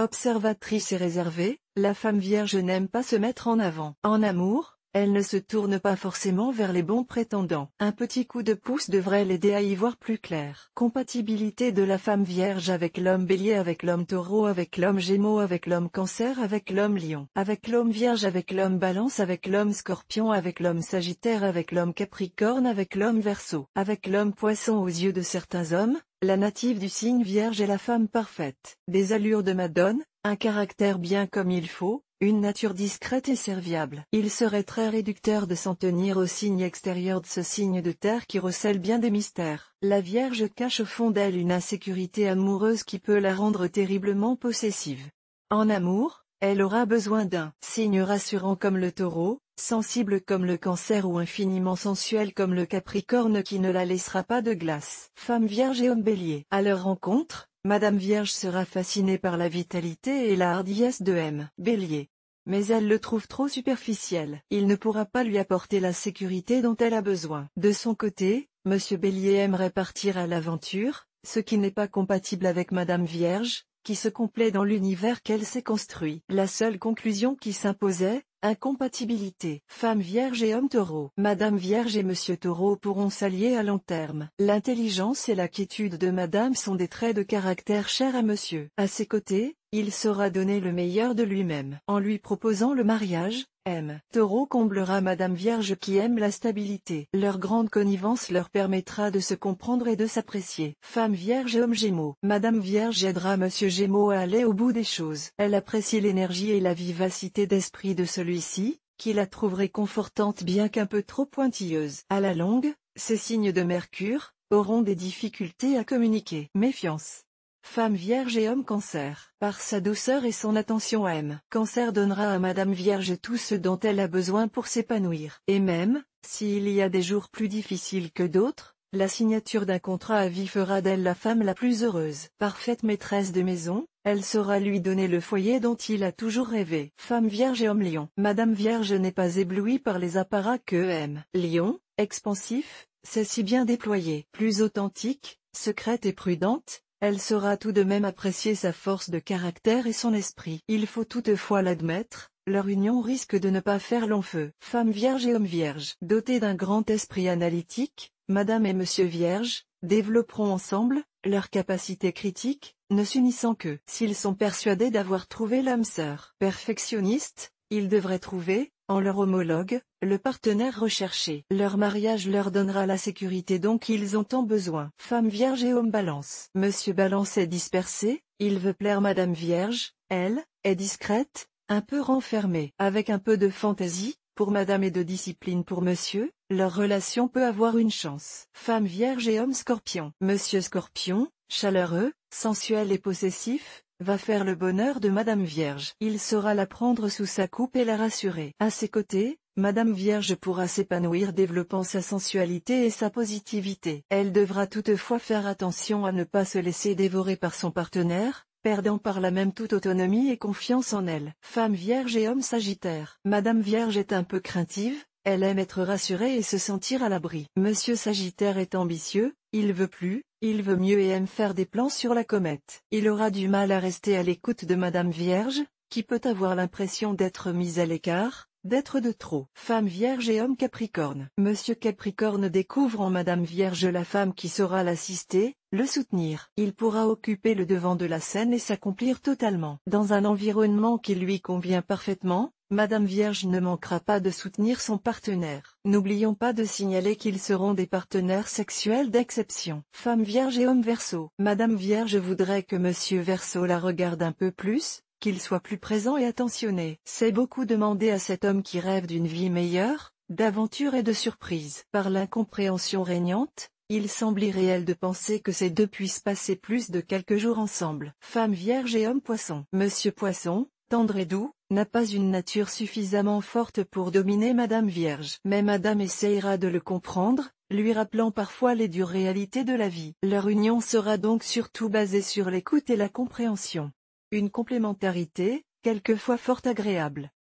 Observatrice et réservée, la femme vierge n'aime pas se mettre en avant. En amour, elle ne se tourne pas forcément vers les bons prétendants. Un petit coup de pouce devrait l'aider à y voir plus clair. Compatibilité de la femme vierge avec l'homme bélier avec l'homme taureau avec l'homme gémeaux avec l'homme cancer avec l'homme lion avec l'homme vierge avec l'homme balance avec l'homme scorpion avec l'homme sagittaire avec l'homme capricorne avec l'homme verso. avec l'homme poisson aux yeux de certains hommes, la native du signe vierge est la femme parfaite, des allures de madone, un caractère bien comme il faut, une nature discrète et serviable. Il serait très réducteur de s'en tenir au signe extérieur de ce signe de terre qui recèle bien des mystères. La Vierge cache au fond d'elle une insécurité amoureuse qui peut la rendre terriblement possessive. En amour, elle aura besoin d'un signe rassurant comme le taureau, sensible comme le cancer ou infiniment sensuel comme le capricorne qui ne la laissera pas de glace. Femme vierge et homme bélier. À leur rencontre, Madame Vierge sera fascinée par la vitalité et la hardiesse de M. Bélier. Mais elle le trouve trop superficiel. Il ne pourra pas lui apporter la sécurité dont elle a besoin. De son côté, M. Bélier aimerait partir à l'aventure, ce qui n'est pas compatible avec Madame Vierge, qui se complaît dans l'univers qu'elle s'est construit. La seule conclusion qui s'imposait, Incompatibilité. Femme vierge et homme taureau. Madame vierge et monsieur taureau pourront s'allier à long terme. L'intelligence et la quiétude de madame sont des traits de caractère chers à monsieur. À ses côtés, il sera donné le meilleur de lui-même. En lui proposant le mariage, M. Taureau comblera Madame Vierge qui aime la stabilité. Leur grande connivence leur permettra de se comprendre et de s'apprécier. Femme Vierge et Homme Gémeaux. Madame Vierge aidera Monsieur Gémeaux à aller au bout des choses. Elle apprécie l'énergie et la vivacité d'esprit de celui-ci, qui la trouverait confortante bien qu'un peu trop pointilleuse. À la longue, ces signes de Mercure, auront des difficultés à communiquer. Méfiance. Femme Vierge et Homme Cancer. Par sa douceur et son attention M. Cancer donnera à Madame Vierge tout ce dont elle a besoin pour s'épanouir. Et même, s'il y a des jours plus difficiles que d'autres, la signature d'un contrat à vie fera d'elle la femme la plus heureuse. Parfaite maîtresse de maison, elle saura lui donner le foyer dont il a toujours rêvé. Femme Vierge et Homme Lion. Madame Vierge n'est pas éblouie par les apparats que M. Lion, expansif, c'est si bien déployé. Plus authentique, secrète et prudente, elle saura tout de même apprécier sa force de caractère et son esprit. Il faut toutefois l'admettre, leur union risque de ne pas faire long feu. Femme vierge et homme vierge, dotés d'un grand esprit analytique, Madame et Monsieur Vierge, développeront ensemble, leurs capacité critique, ne s'unissant que s'ils sont persuadés d'avoir trouvé l'âme sœur. Perfectionniste, ils devraient trouver, en leur homologue, le partenaire recherché. Leur mariage leur donnera la sécurité dont ils ont tant besoin. Femme vierge et homme balance. Monsieur balance est dispersé, il veut plaire madame vierge, elle, est discrète, un peu renfermée. Avec un peu de fantaisie, pour madame et de discipline pour monsieur, leur relation peut avoir une chance. Femme vierge et homme scorpion. Monsieur scorpion, chaleureux, sensuel et possessif, va faire le bonheur de Madame Vierge. Il saura la prendre sous sa coupe et la rassurer. À ses côtés, Madame Vierge pourra s'épanouir développant sa sensualité et sa positivité. Elle devra toutefois faire attention à ne pas se laisser dévorer par son partenaire, perdant par la même toute autonomie et confiance en elle. Femme Vierge et homme Sagittaire. Madame Vierge est un peu craintive, elle aime être rassurée et se sentir à l'abri. Monsieur Sagittaire est ambitieux, il veut plus, il veut mieux et aime faire des plans sur la comète. Il aura du mal à rester à l'écoute de Madame Vierge, qui peut avoir l'impression d'être mise à l'écart, d'être de trop. Femme Vierge et homme Capricorne. Monsieur Capricorne découvre en Madame Vierge la femme qui saura l'assister, le soutenir. Il pourra occuper le devant de la scène et s'accomplir totalement. Dans un environnement qui lui convient parfaitement, Madame Vierge ne manquera pas de soutenir son partenaire. N'oublions pas de signaler qu'ils seront des partenaires sexuels d'exception. Femme Vierge et homme Verseau. Madame Vierge voudrait que Monsieur Verseau la regarde un peu plus, qu'il soit plus présent et attentionné. C'est beaucoup demander à cet homme qui rêve d'une vie meilleure, d'aventure et de surprise. Par l'incompréhension régnante, il semble irréel de penser que ces deux puissent passer plus de quelques jours ensemble. Femme Vierge et homme Poisson. Monsieur Poisson, tendre et doux, n'a pas une nature suffisamment forte pour dominer Madame Vierge. Mais Madame essayera de le comprendre, lui rappelant parfois les dures réalités de la vie. Leur union sera donc surtout basée sur l'écoute et la compréhension. Une complémentarité, quelquefois fort agréable.